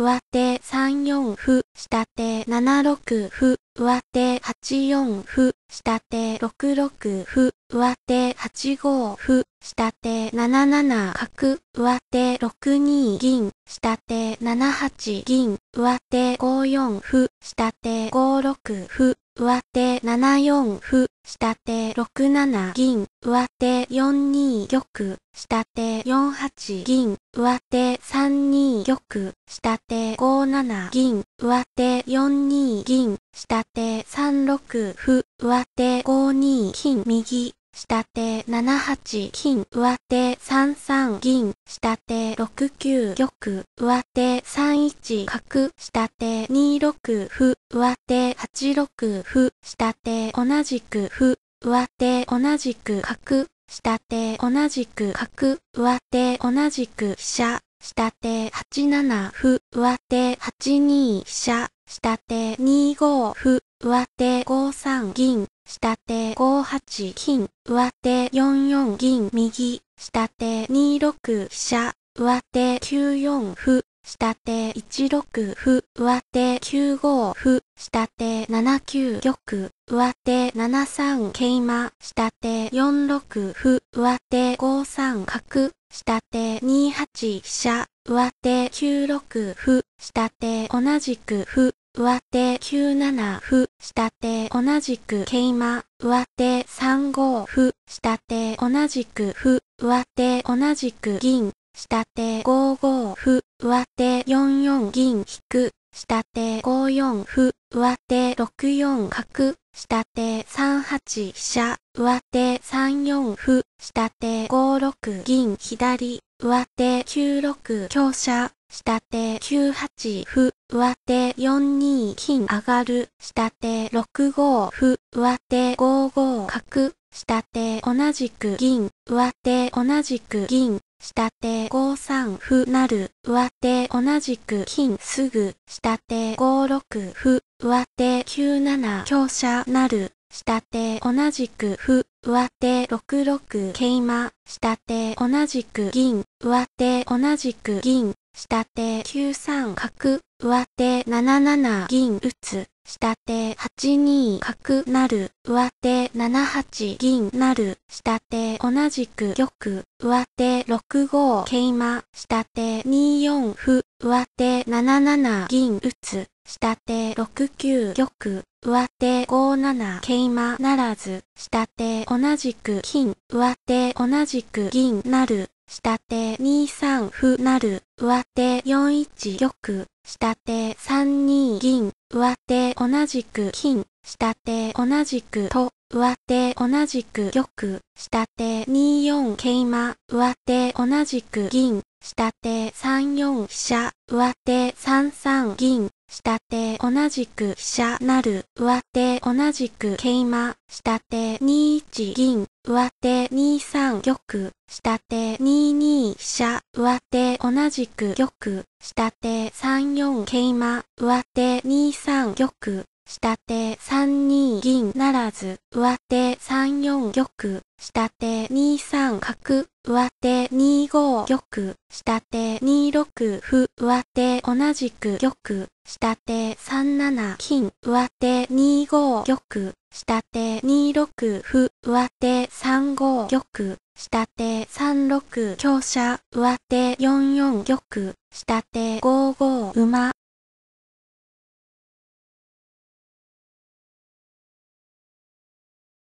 上手3四歩、下手7六歩、上手8四歩、下手6六歩、上手8五歩、下手7七角、上手6二銀、下手7八銀、上手5四歩、下手5六歩、上手7四歩、下手6七銀、上手4二玉、下手4八銀、上手3二玉、下手5七銀、上手4二銀、下手3六歩、上手5二金右、下手7八金、上手3三銀、下手6九玉、上手3一角、下手2六歩、上手8六歩、下手同じく歩、上手同じく角、下手同じく角、上手同じく飛車、下手8七歩、上手8二飛車、下手2五歩、上手5三銀、下手5八金、上手4四銀右、下手2六飛車、上手9四歩、下手1 6歩、上手9 5歩、下手7 9玉、上手7 3桂馬、下手4 6歩、上手5 3角、下手2 8飛車、上手9 6歩、下手同じく歩、上手9 7歩、下手同じく桂馬、上手3 5歩、下手同じく歩、上手同じく銀、下手5五歩、上手4四銀引く、下手5四歩、上手6四角、下手3八飛車、上手3四歩、下手5六銀左、上手9六強車、下手9八歩、上手4二金上がる、下手6五歩、上手5五角、下手同じく銀、上手同じく銀、下手5三歩なる、上手同じく金すぐ、下手5六歩、上手9七強者なる、下手同じく歩、上手6六桂馬、下手同じく銀、上手同じく銀、下手9三角、上手7七銀打つ。下手8二角なる上手7八銀なる下手同じく玉上手6五桂馬下手2四歩上手7七銀打つ下手6九玉上手5七桂馬ならず下手同じく金上手同じく銀なる下手2三歩なる上手4一玉、下手3二銀、上手同じく金、下手同じくと、上手同じく玉、下手2四桂馬、上手同じく銀、下手3四飛車、上手3三銀、下手同じく飛車なる、上手同じく桂馬、下手2一銀、上手2三玉、下手2二飛車、上手同じく玉、下手3四桂馬、上手2三玉、下手3二銀ならず、上手3四玉、下手2三角、上手2五玉、下手2六歩、上手同じく玉、下手3七金、上手2五玉、下手2六歩、上手3五玉、下手3六香車、上手4四玉、下手5五馬、